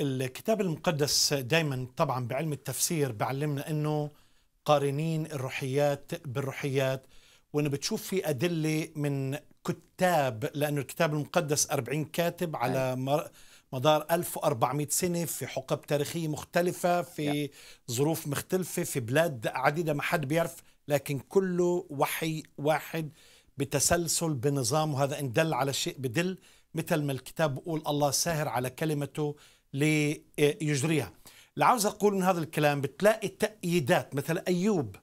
الكتاب المقدس دائما طبعا بعلم التفسير بعلمنا انه قارنين الروحيات بالروحيات وانه بتشوف في ادله من كتاب لانه الكتاب المقدس 40 كاتب على أيوة. مر... مدار 1400 سنة في حقب تاريخية مختلفة في ظروف مختلفة في بلاد عديدة ما حد بيعرف لكن كله وحي واحد بتسلسل بنظام وهذا إن دل على شيء بدل مثل ما الكتاب بقول الله ساهر على كلمته ليجريها اللي عاوز اقول من هذا الكلام بتلاقي تأييدات مثل ايوب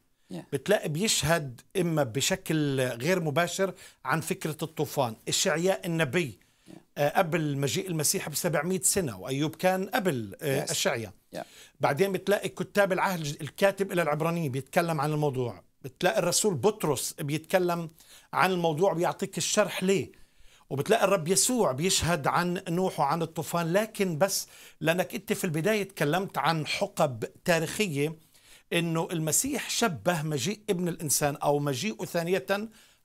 بتلاقي بيشهد اما بشكل غير مباشر عن فكره الطوفان اشعياء النبي آه، قبل مجيء المسيح ب 700 سنه وايوب كان قبل آه، yes. اشعياء yeah. بعدين بتلاقي كتاب العهد الكاتب الى العبرانيه بيتكلم عن الموضوع بتلاقي الرسول بطرس بيتكلم عن الموضوع بيعطيك الشرح ليه وبتلاقي الرب يسوع بيشهد عن نوح وعن الطوفان لكن بس لانك انت في البدايه تكلمت عن حقب تاريخيه انه المسيح شبه مجيء ابن الانسان او مجيئه ثانيه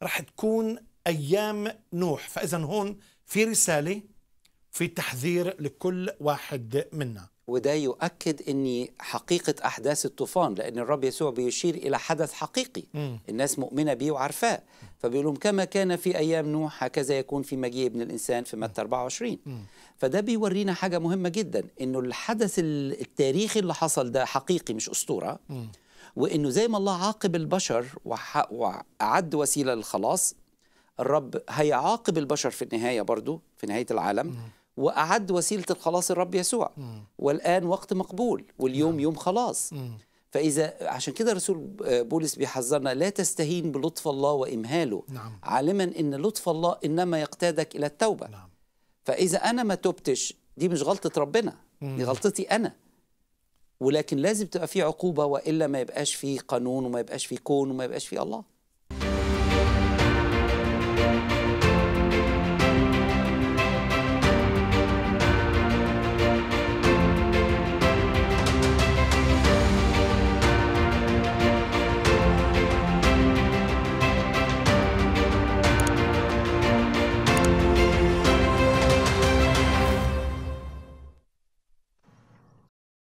رح تكون ايام نوح فاذا هون في رساله في تحذير لكل واحد منا وده يؤكد ان حقيقه احداث الطوفان لان الرب يسوع بيشير الى حدث حقيقي م. الناس مؤمنه بيه وعارفاه فبيقول لهم كما كان في ايام نوح هكذا يكون في مجيء ابن الانسان في متى 24 م. فده بيورينا حاجه مهمه جدا انه الحدث التاريخي اللي حصل ده حقيقي مش اسطوره وانه زي ما الله عاقب البشر واعد وسيله للخلاص الرب هيعاقب البشر في النهايه برضه في نهايه العالم م. وأعد وسيلة الخلاص الرب يسوع والآن وقت مقبول واليوم نعم. يوم خلاص فإذا عشان كده رسول بولس بيحذرنا لا تستهين بلطف الله وإمهاله نعم. عالما إن لطف الله إنما يقتادك إلى التوبة نعم. فإذا أنا ما تبتش دي مش غلطة ربنا م. دي غلطتي أنا ولكن لازم تبقى في عقوبة وإلا ما يبقاش في قانون وما يبقاش في كون وما يبقاش في الله